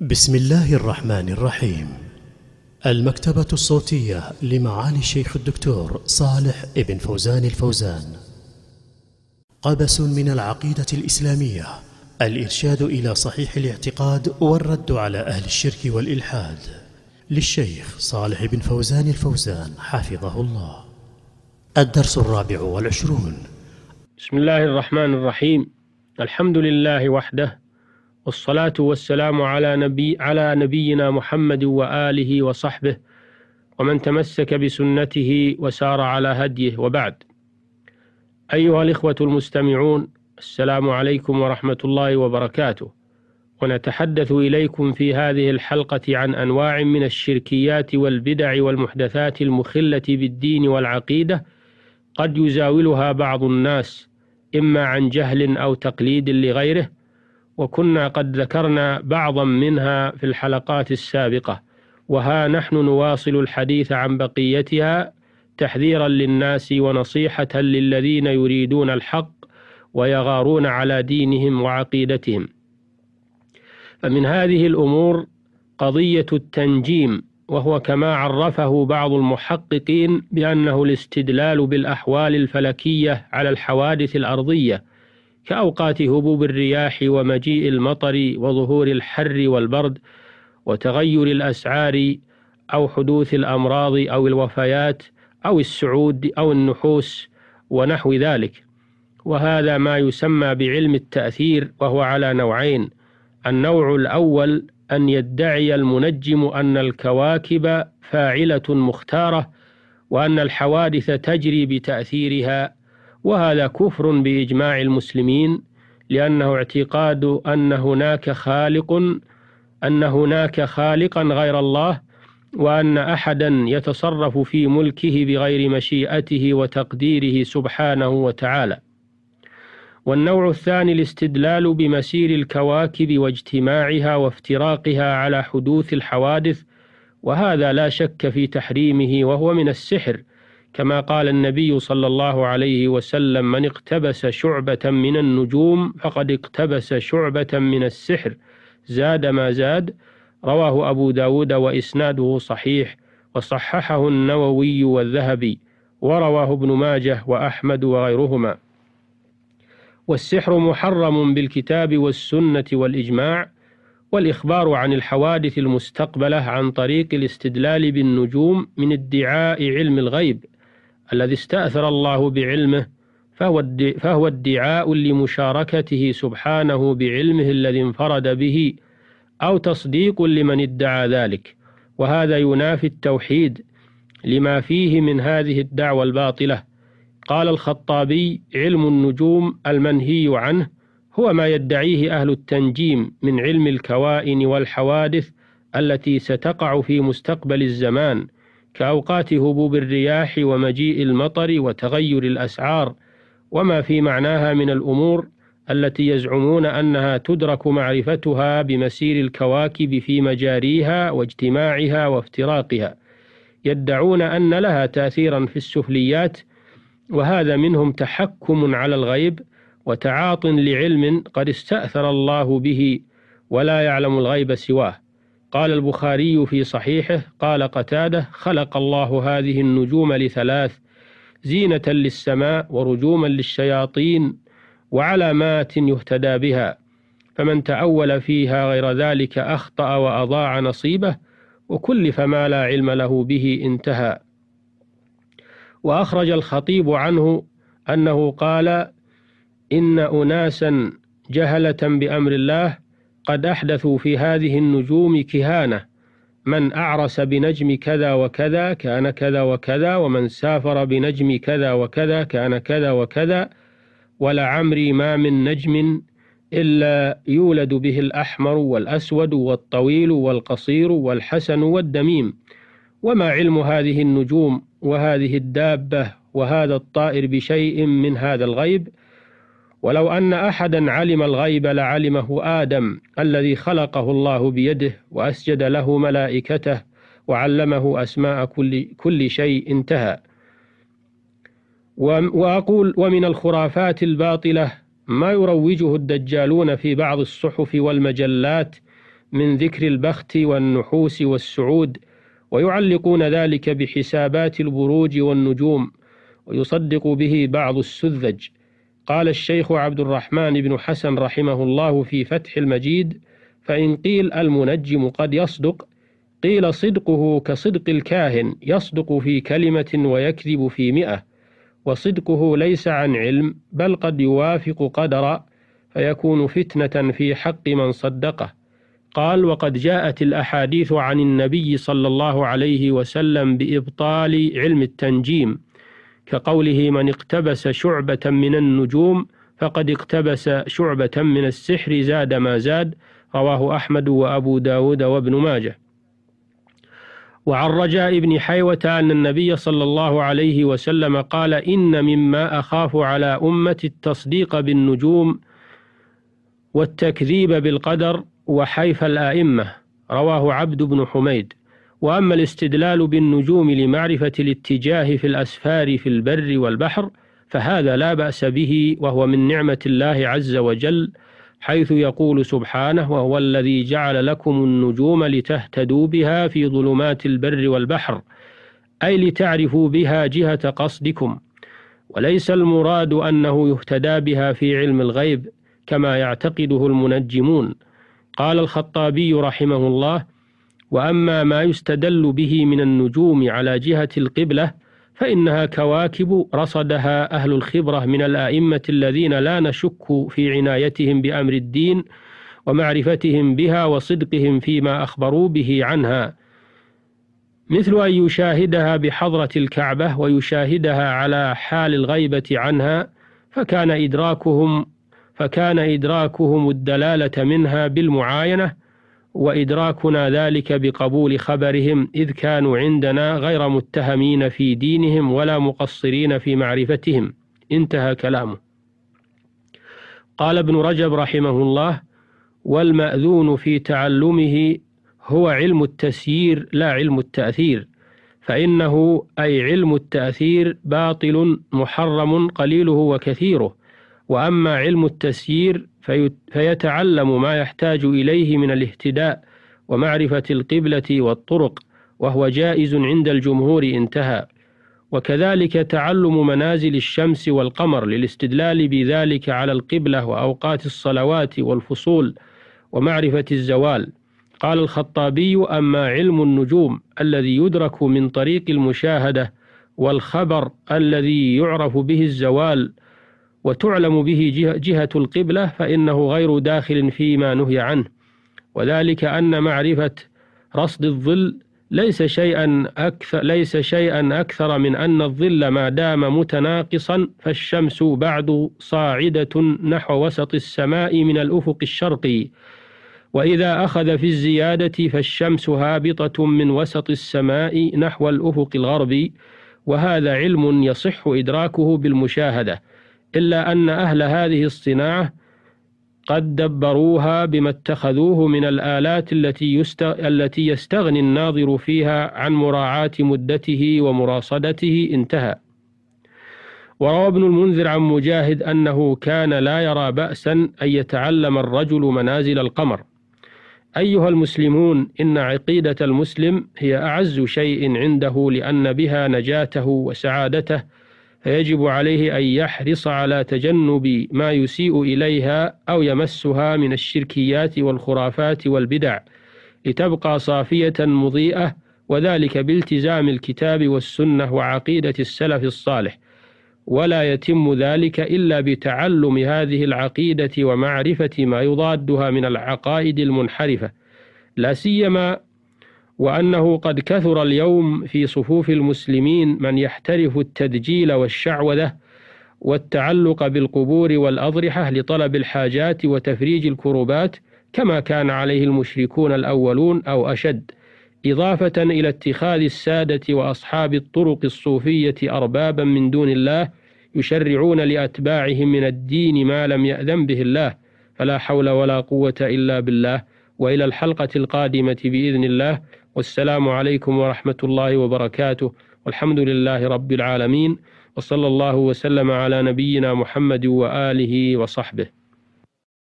بسم الله الرحمن الرحيم المكتبة الصوتية لمعالي الشيخ الدكتور صالح ابن فوزان الفوزان قبس من العقيدة الإسلامية الإرشاد إلى صحيح الاعتقاد والرد على أهل الشرك والإلحاد للشيخ صالح بن فوزان الفوزان حفظه الله الدرس الرابع والعشرون بسم الله الرحمن الرحيم الحمد لله وحده والصلاة والسلام على نبي على نبينا محمد وآله وصحبه ومن تمسك بسنته وسار على هديه وبعد أيها الإخوة المستمعون السلام عليكم ورحمة الله وبركاته ونتحدث إليكم في هذه الحلقة عن أنواع من الشركيات والبدع والمحدثات المخلة بالدين والعقيدة قد يزاولها بعض الناس إما عن جهل أو تقليد لغيره وكنا قد ذكرنا بعضا منها في الحلقات السابقة وها نحن نواصل الحديث عن بقيتها تحذيرا للناس ونصيحة للذين يريدون الحق ويغارون على دينهم وعقيدتهم فمن هذه الأمور قضية التنجيم وهو كما عرفه بعض المحققين بأنه الاستدلال بالأحوال الفلكية على الحوادث الأرضية كأوقات هبوب الرياح ومجيء المطر وظهور الحر والبرد وتغير الأسعار أو حدوث الأمراض أو الوفيات أو السعود أو النحوس ونحو ذلك وهذا ما يسمى بعلم التأثير وهو على نوعين النوع الأول أن يدعي المنجم أن الكواكب فاعلة مختارة وأن الحوادث تجري بتأثيرها وهذا كفر بإجماع المسلمين لأنه اعتقاد أن هناك خالق أن هناك خالقا غير الله وأن أحدا يتصرف في ملكه بغير مشيئته وتقديره سبحانه وتعالى والنوع الثاني الاستدلال بمسير الكواكب واجتماعها وافتراقها على حدوث الحوادث وهذا لا شك في تحريمه وهو من السحر كما قال النبي صلى الله عليه وسلم من اقتبس شعبة من النجوم فقد اقتبس شعبة من السحر زاد ما زاد رواه أبو داود وإسناده صحيح وصححه النووي والذهبي ورواه ابن ماجه وأحمد وغيرهما والسحر محرم بالكتاب والسنة والإجماع والإخبار عن الحوادث المستقبلة عن طريق الاستدلال بالنجوم من ادعاء علم الغيب الذي استأثر الله بعلمه فهو فهو ادعاء لمشاركته سبحانه بعلمه الذي انفرد به أو تصديق لمن ادعى ذلك وهذا ينافي التوحيد لما فيه من هذه الدعوة الباطلة قال الخطابي علم النجوم المنهي عنه هو ما يدعيه أهل التنجيم من علم الكوائن والحوادث التي ستقع في مستقبل الزمان كأوقات هبوب الرياح ومجيء المطر وتغير الأسعار وما في معناها من الأمور التي يزعمون أنها تدرك معرفتها بمسير الكواكب في مجاريها واجتماعها وافتراقها يدعون أن لها تأثيرا في السفليات وهذا منهم تحكم على الغيب وتعاط لعلم قد استأثر الله به ولا يعلم الغيب سواه قال البخاري في صحيحه قال قتاده خلق الله هذه النجوم لثلاث زينة للسماء ورجوما للشياطين وعلامات يهتدى بها فمن تأول فيها غير ذلك أخطأ وأضاع نصيبه وكلف ما لا علم له به انتهى وأخرج الخطيب عنه أنه قال إن أناسا جهلة بأمر الله قد أحدثوا في هذه النجوم كهانة من أعرس بنجم كذا وكذا كان كذا وكذا ومن سافر بنجم كذا وكذا كان كذا وكذا ولعمري ما من نجم إلا يولد به الأحمر والأسود والطويل والقصير والحسن والدميم وما علم هذه النجوم وهذه الدابة وهذا الطائر بشيء من هذا الغيب ولو أن أحدا علم الغيب لعلمه آدم الذي خلقه الله بيده وأسجد له ملائكته وعلمه أسماء كل, كل شيء انتهى وأقول ومن الخرافات الباطلة ما يروجه الدجالون في بعض الصحف والمجلات من ذكر البخت والنحوس والسعود ويعلقون ذلك بحسابات البروج والنجوم ويصدق به بعض السذج قال الشيخ عبد الرحمن بن حسن رحمه الله في فتح المجيد فإن قيل المنجم قد يصدق قيل صدقه كصدق الكاهن يصدق في كلمة ويكذب في مئة وصدقه ليس عن علم بل قد يوافق قدرا فيكون فتنة في حق من صدقه قال وقد جاءت الأحاديث عن النبي صلى الله عليه وسلم بإبطال علم التنجيم كقوله من اقتبس شعبة من النجوم فقد اقتبس شعبة من السحر زاد ما زاد رواه أحمد وأبو داود وابن ماجه وعن رجاء بن حيوة أن النبي صلى الله عليه وسلم قال إن مما أخاف على أمتي التصديق بالنجوم والتكذيب بالقدر وحيف الآئمة رواه عبد بن حميد وأما الاستدلال بالنجوم لمعرفة الاتجاه في الأسفار في البر والبحر فهذا لا بأس به وهو من نعمة الله عز وجل حيث يقول سبحانه وهو الذي جعل لكم النجوم لتهتدوا بها في ظلمات البر والبحر أي لتعرفوا بها جهة قصدكم وليس المراد أنه يهتدى بها في علم الغيب كما يعتقده المنجمون قال الخطابي رحمه الله وأما ما يستدل به من النجوم على جهة القبلة فإنها كواكب رصدها أهل الخبرة من الآئمة الذين لا نشك في عنايتهم بأمر الدين ومعرفتهم بها وصدقهم فيما أخبروا به عنها مثل أن يشاهدها بحضرة الكعبة ويشاهدها على حال الغيبة عنها فكان إدراكهم فكان إدراكهم الدلالة منها بالمعاينة وإدراكنا ذلك بقبول خبرهم إذ كانوا عندنا غير متهمين في دينهم ولا مقصرين في معرفتهم انتهى كلامه قال ابن رجب رحمه الله والمأذون في تعلمه هو علم التسيير لا علم التأثير فإنه أي علم التأثير باطل محرم قليله وكثيره وأما علم التسيير فيتعلم ما يحتاج إليه من الاهتداء ومعرفة القبلة والطرق وهو جائز عند الجمهور انتهى وكذلك تعلم منازل الشمس والقمر للاستدلال بذلك على القبلة وأوقات الصلوات والفصول ومعرفة الزوال قال الخطابي أما علم النجوم الذي يدرك من طريق المشاهدة والخبر الذي يعرف به الزوال وتعلم به جهة القبلة فإنه غير داخل فيما نهي عنه وذلك أن معرفة رصد الظل ليس شيئا أكثر ليس شيئا أكثر من أن الظل ما دام متناقصا فالشمس بعد صاعدة نحو وسط السماء من الأفق الشرقي وإذا أخذ في الزيادة فالشمس هابطة من وسط السماء نحو الأفق الغربي وهذا علم يصح إدراكه بالمشاهدة إلا أن أهل هذه الصناعة قد دبروها بما اتخذوه من الآلات التي, التي يستغني الناظر فيها عن مراعاة مدته ومراصدته انتهى وروى ابن المنذر عن مجاهد أنه كان لا يرى بأسا أن يتعلم الرجل منازل القمر أيها المسلمون إن عقيدة المسلم هي أعز شيء عنده لأن بها نجاته وسعادته فيجب عليه أن يحرص على تجنب ما يسيء إليها أو يمسها من الشركيات والخرافات والبدع لتبقى صافية مضيئة وذلك بالتزام الكتاب والسنة وعقيدة السلف الصالح ولا يتم ذلك إلا بتعلم هذه العقيدة ومعرفة ما يضادها من العقائد المنحرفة لا سيما وأنه قد كثر اليوم في صفوف المسلمين من يحترف التدجيل والشعوذة والتعلق بالقبور والأضرحة لطلب الحاجات وتفريج الكروبات كما كان عليه المشركون الأولون أو أشد إضافة إلى اتخاذ السادة وأصحاب الطرق الصوفية أربابا من دون الله يشرعون لأتباعهم من الدين ما لم يأذن به الله فلا حول ولا قوة إلا بالله وإلى الحلقة القادمة بإذن الله والسلام عليكم ورحمة الله وبركاته والحمد لله رب العالمين وصلى الله وسلم على نبينا محمد وآله وصحبه